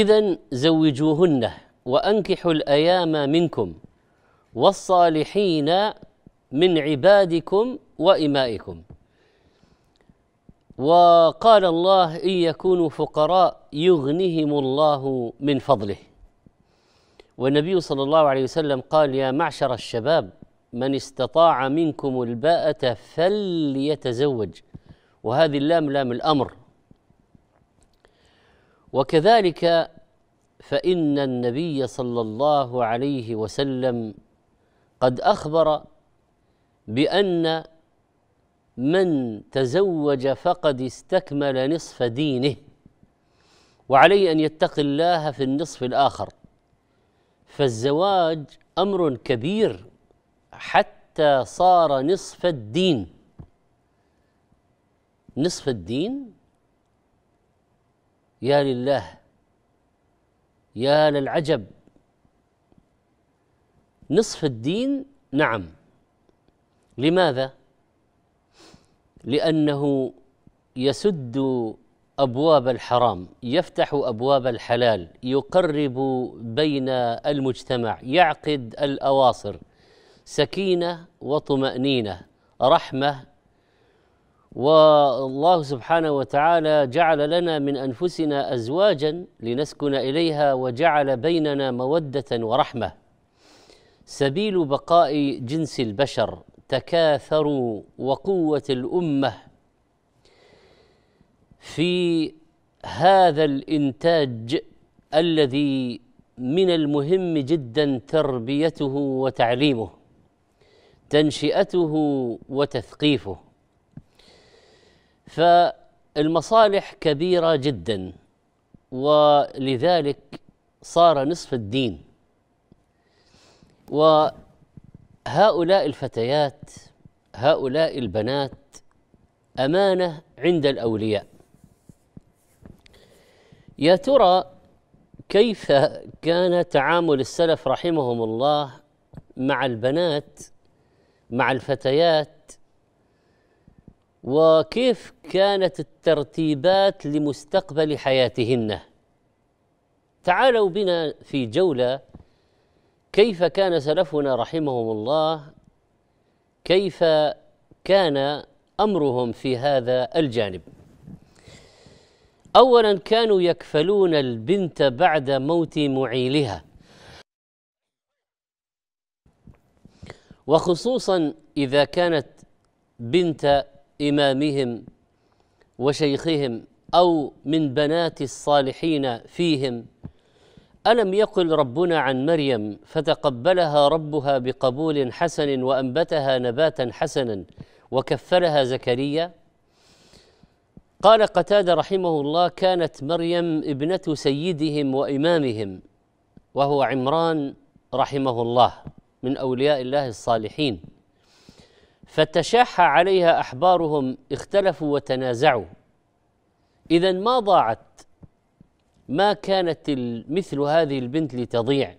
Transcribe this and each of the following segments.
إذا زوجوهن وأنكحوا الأيام منكم والصالحين من عبادكم وإمائكم وقال الله إن يكونوا فقراء يغنهم الله من فضله والنبي صلى الله عليه وسلم قال يا معشر الشباب من استطاع منكم الباءة فليتزوج وهذه اللام لام الأمر وكذلك فإن النبي صلى الله عليه وسلم قد أخبر بأن من تزوج فقد استكمل نصف دينه وعليه أن يتقي الله في النصف الآخر فالزواج أمر كبير حتى صار نصف الدين نصف الدين يا لله يا للعجب نصف الدين نعم لماذا لانه يسد ابواب الحرام يفتح ابواب الحلال يقرب بين المجتمع يعقد الاواصر سكينه وطمانينه رحمه والله سبحانه وتعالى جعل لنا من انفسنا ازواجا لنسكن اليها وجعل بيننا موده ورحمه سبيل بقاء جنس البشر تكاثروا وقوه الامه في هذا الانتاج الذي من المهم جدا تربيته وتعليمه تنشئته وتثقيفه فالمصالح كبيره جدا ولذلك صار نصف الدين وهؤلاء الفتيات هؤلاء البنات امانه عند الاولياء يا ترى كيف كان تعامل السلف رحمهم الله مع البنات مع الفتيات وكيف كانت الترتيبات لمستقبل حياتهن تعالوا بنا في جوله كيف كان سلفنا رحمهم الله كيف كان امرهم في هذا الجانب اولا كانوا يكفلون البنت بعد موت معيلها وخصوصا اذا كانت بنت إمامهم وشيخهم أو من بنات الصالحين فيهم ألم يقل ربنا عن مريم فتقبلها ربها بقبول حسن وأنبتها نباتا حسنا وكفلها زكريا قال قتادة رحمه الله كانت مريم ابنة سيدهم وإمامهم وهو عمران رحمه الله من أولياء الله الصالحين فتشاح عليها احبارهم اختلفوا وتنازعوا اذا ما ضاعت ما كانت مثل هذه البنت لتضيع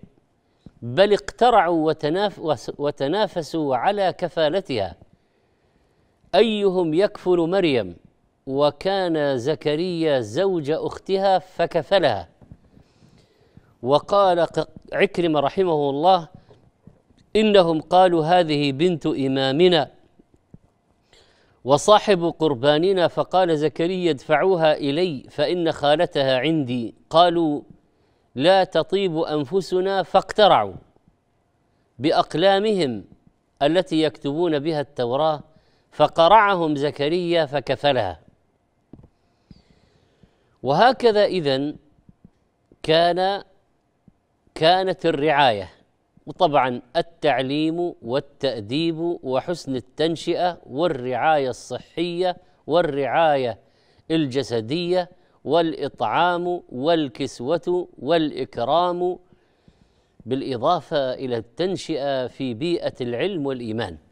بل اقترعوا وتناف وتنافسوا على كفالتها ايهم يكفل مريم وكان زكريا زوج اختها فكفلها وقال عكرمه رحمه الله انهم قالوا هذه بنت امامنا وصاحب قرباننا فقال زكريا ادفعوها الي فان خالتها عندي قالوا لا تطيب انفسنا فاقترعوا باقلامهم التي يكتبون بها التوراه فقرعهم زكريا فكفلها وهكذا اذن كان كانت الرعايه وطبعا التعليم والتأديب وحسن التنشئة والرعاية الصحية والرعاية الجسدية والإطعام والكسوة والإكرام بالإضافة إلى التنشئة في بيئة العلم والإيمان